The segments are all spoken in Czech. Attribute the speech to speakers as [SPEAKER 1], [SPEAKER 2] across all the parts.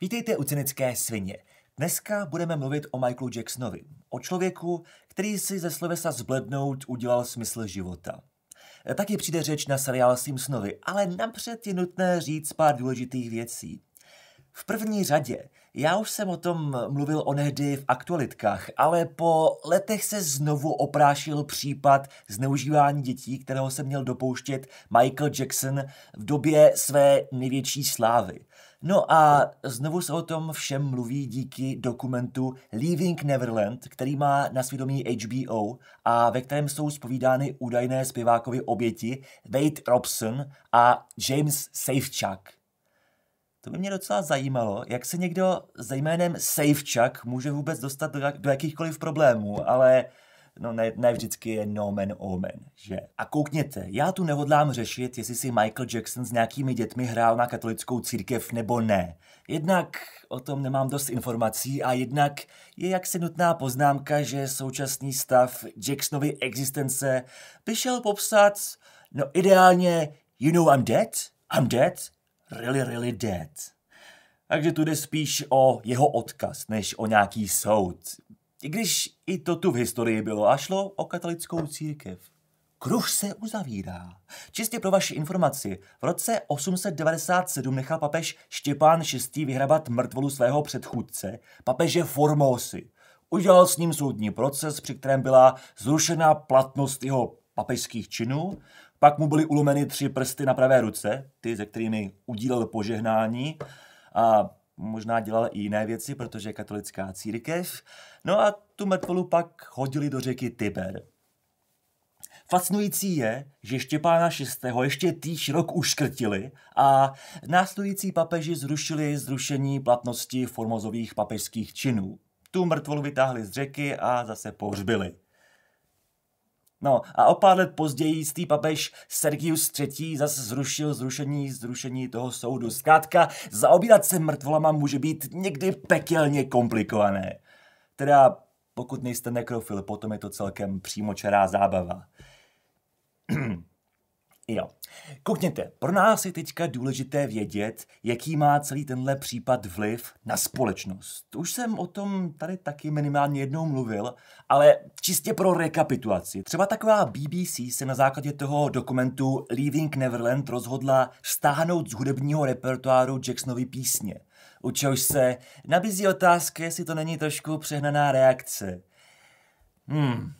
[SPEAKER 1] Vítejte u Cynické svině. Dneska budeme mluvit o Michaelu Jacksonovi, o člověku, který si ze slovesa zblednout udělal smysl života. Taky přijde řeč na seriál Simpsonovi, ale napřed je nutné říct pár důležitých věcí. V první řadě, já už jsem o tom mluvil onehdy v aktualitkách, ale po letech se znovu oprášil případ zneužívání dětí, kterého se měl dopouštět Michael Jackson v době své největší slávy. No a znovu se o tom všem mluví díky dokumentu Leaving Neverland, který má na svědomí HBO a ve kterém jsou zpovídány údajné zpěvákovi oběti Wade Robson a James Safechuck. To by mě docela zajímalo, jak se někdo se jménem Safechuck může vůbec dostat do, jak, do jakýchkoliv problémů, ale no ne, ne vždycky je nomen omen, oh že? A koukněte, já tu nehodlám řešit, jestli si Michael Jackson s nějakými dětmi hrál na katolickou církev nebo ne. Jednak o tom nemám dost informací a jednak je jaksi nutná poznámka, že současný stav Jacksonovy existence by šel popsat, no ideálně, you know I'm dead, I'm dead, really, really dead. Takže tu jde spíš o jeho odkaz, než o nějaký soud. I když i to tu v historii bylo a šlo o katolickou církev. Kruh se uzavírá. Čistě pro vaši informaci, v roce 897 nechal papež Štěpán VI vyhrabat mrtvolu svého předchůdce, papeže Formosy. Udělal s ním soudní proces, při kterém byla zrušena platnost jeho papežských činů, pak mu byly ulomeny tři prsty na pravé ruce, ty, ze kterými udílel požehnání, a možná dělal i jiné věci, protože je katolická církev. No a tu mrtvolu pak hodili do řeky Tiber. Fascinující je, že Štěpána VI. ještě týž rok uškrtili a následující papeži zrušili zrušení platnosti formozových papežských činů. Tu mrtvolu vytáhli z řeky a zase pohřbili. No a o pár let později jistý papež Sergius III. zase zrušil zrušení, zrušení toho soudu. Zkrátka, zaobírat se mrtvolama může být někdy pekelně komplikované. Teda pokud nejste nekrofil, potom je to celkem přímočará zábava. jo. Koukněte, pro nás je teďka důležité vědět, jaký má celý tenhle případ vliv na společnost. Už jsem o tom tady taky minimálně jednou mluvil, ale čistě pro rekapitulaci. Třeba taková BBC se na základě toho dokumentu Leaving Neverland rozhodla stáhnout z hudebního repertoáru Jacksonovy písně. U čehož se nabízí otázka, jestli to není trošku přehnaná reakce. Hmm,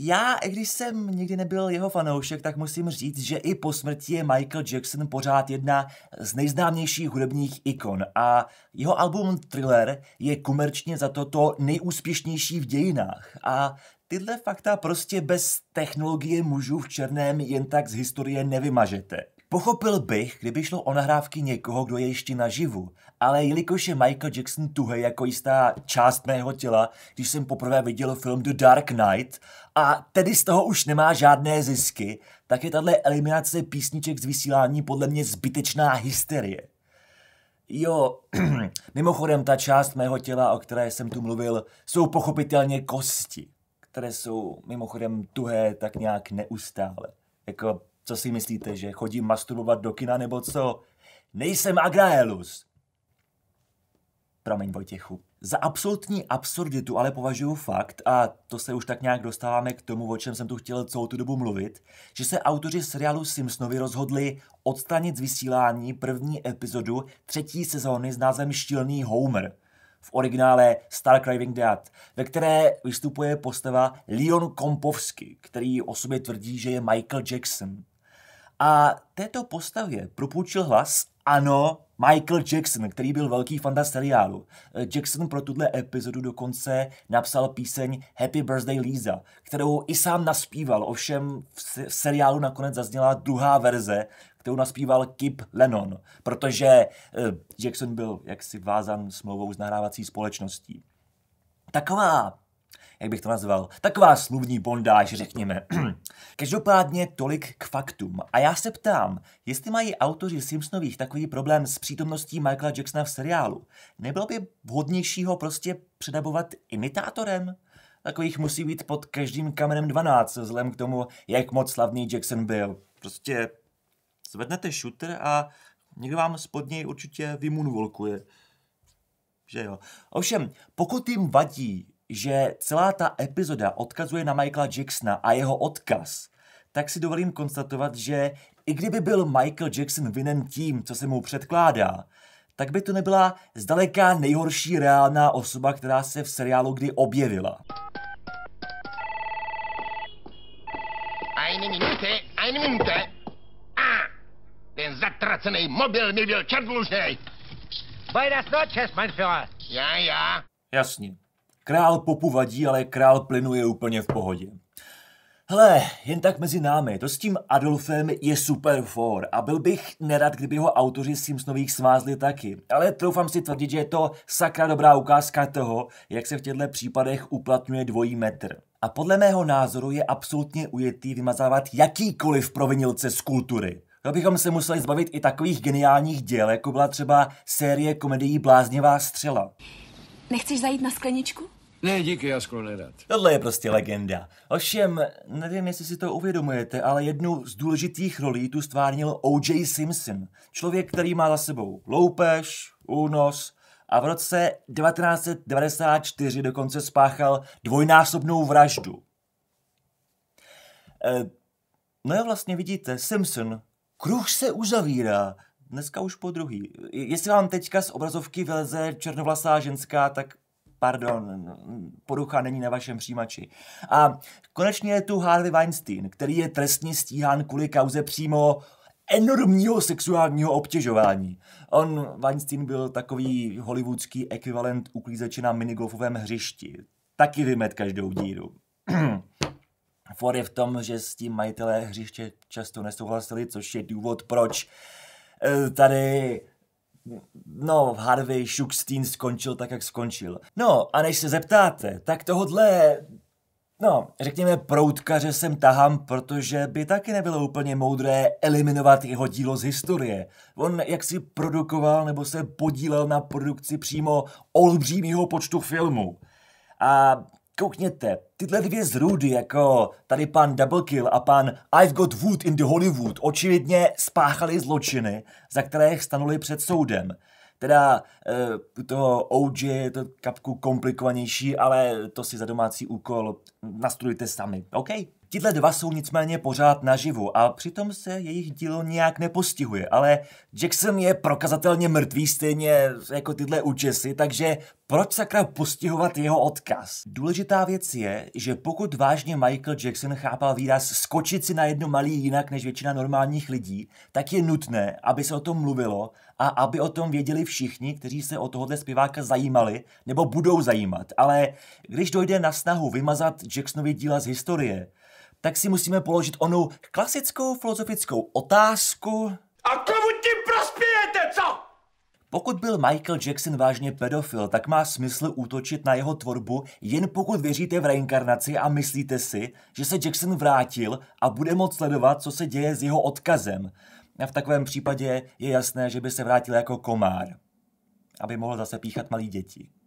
[SPEAKER 1] já, když jsem nikdy nebyl jeho fanoušek, tak musím říct, že i po smrti je Michael Jackson pořád jedna z nejznámějších hudebních ikon a jeho album Thriller je komerčně za toto nejúspěšnější v dějinách a tyhle fakta prostě bez technologie mužů v černém jen tak z historie nevymažete. Pochopil bych, kdyby šlo o nahrávky někoho, kdo je ještě naživu, ale jelikož je Michael Jackson tuhý jako jistá část mého těla, když jsem poprvé viděl film The Dark Knight a tedy z toho už nemá žádné zisky, tak je tahle eliminace písniček z vysílání podle mě zbytečná hysterie. Jo, mimochodem ta část mého těla, o které jsem tu mluvil, jsou pochopitelně kosti, které jsou mimochodem tuhé tak nějak neustále. Jako co si myslíte, že chodím masturbovat do kina nebo co? Nejsem Agraelus. Promiň Vojtěchu. Za absolutní absurditu ale považuji fakt, a to se už tak nějak dostáváme k tomu, o čem jsem tu chtěl celou tu dobu mluvit, že se autoři seriálu Simpsonovi rozhodli odstranit z vysílání první epizodu třetí sezóny s názvem Štílný Homer v originále Star Craving Dead, ve které vystupuje postava Leon Kompovsky, který o sobě tvrdí, že je Michael Jackson. A této postavě propůjčil hlas, ano, Michael Jackson, který byl velký fanda seriálu. Eh, Jackson pro tuhle epizodu dokonce napsal píseň Happy Birthday Lisa, kterou i sám naspíval, ovšem v seriálu nakonec zazněla druhá verze, kterou naspíval Kip Lennon, protože eh, Jackson byl jaksi vázan smlouvou s nahrávací společností. Taková jak bych to nazval, taková slovní bondáž, řekněme. Každopádně tolik k faktům. A já se ptám, jestli mají autoři Simpsonových takový problém s přítomností Michaela Jacksona v seriálu, nebylo by vhodnější ho prostě předabovat imitátorem? Takových musí být pod každým kamenem 12, vzhledem k tomu, jak moc slavný Jackson byl. Prostě zvednete shooter a někdo vám spod něj určitě vymunvolkuje. Že jo. Ovšem, pokud jim vadí, že celá ta epizoda odkazuje na Michaela Jacksona a jeho odkaz, tak si dovolím konstatovat, že i kdyby byl Michael Jackson vinen tím, co se mu předkládá, tak by to nebyla zdaleka nejhorší reálná osoba, která se v seriálu kdy objevila. Eine Minute, eine Minute. Ah, ten zatracený mobil mi byl čert dlužnej. Buenas noches, mein Führer. Já, já. Jasně. Král popu vadí, ale král plynu je úplně v pohodě. Hele, jen tak mezi námi, to s tím Adolfem je super for a byl bych nerad, kdyby ho autoři Simpsonových svázli taky. Ale troufám si tvrdit, že je to sakra dobrá ukázka toho, jak se v těchto případech uplatňuje dvojí metr. A podle mého názoru je absolutně ujetý vymazávat jakýkoliv provinilce z kultury. To bychom se museli zbavit i takových geniálních děl, jako byla třeba série komedií Bláznivá střela. Nechceš zajít na skleničku? Ne, díky, já skoro nerad. Tohle je prostě legenda. Ovšem, nevím, jestli si to uvědomujete, ale jednu z důležitých rolí tu stvárnil O.J. Simpson. Člověk, který má za sebou loupež, únos a v roce 1994 dokonce spáchal dvojnásobnou vraždu. E, no jo, vlastně vidíte, Simpson, kruh se uzavírá, dneska už po druhý. Jestli vám teďka z obrazovky vyleze černovlasá ženská, tak pardon, porucha není na vašem přijímači. A konečně je tu Harvey Weinstein, který je trestně stíhán kvůli kauze přímo enormního sexuálního obtěžování. On, Weinstein, byl takový hollywoodský ekvivalent uklízeče na minigolfovém hřišti. Taky vymet každou díru. For je v tom, že s tím majitelé hřiště často nesouhlasili, což je důvod, proč eh, tady No, Harvey Shuckstein skončil tak, jak skončil. No, a než se zeptáte, tak tohodle No, řekněme, proutkaře sem tahám, protože by taky nebylo úplně moudré eliminovat jeho dílo z historie. On si produkoval nebo se podílel na produkci přímo olbřímého počtu filmů. A koukněte, tyhle dvě zrůdy, jako tady pan Double Kill a pan I've got wood in the Hollywood, očividně spáchali zločiny, za které stanuli před soudem. Teda e, eh, toho OG je to kapku komplikovanější, ale to si za domácí úkol nastudujte sami, OK? Tito dva jsou nicméně pořád naživu a přitom se jejich dílo nějak nepostihuje, ale Jackson je prokazatelně mrtvý stejně jako tyhle účesy, takže proč sakra postihovat jeho odkaz? Důležitá věc je, že pokud vážně Michael Jackson chápal výraz skočit si na jedno malý jinak než většina normálních lidí, tak je nutné, aby se o tom mluvilo a aby o tom věděli všichni, kteří se o tohohle zpěváka zajímali nebo budou zajímat. Ale když dojde na snahu vymazat Jacksonovi díla z historie, tak si musíme položit onou klasickou filozofickou otázku. A komu tím prospějete, co? Pokud byl Michael Jackson vážně pedofil, tak má smysl útočit na jeho tvorbu, jen pokud věříte v reinkarnaci a myslíte si, že se Jackson vrátil a bude moct sledovat, co se děje s jeho odkazem. A v takovém případě je jasné, že by se vrátil jako komár, aby mohl zase píchat malí děti.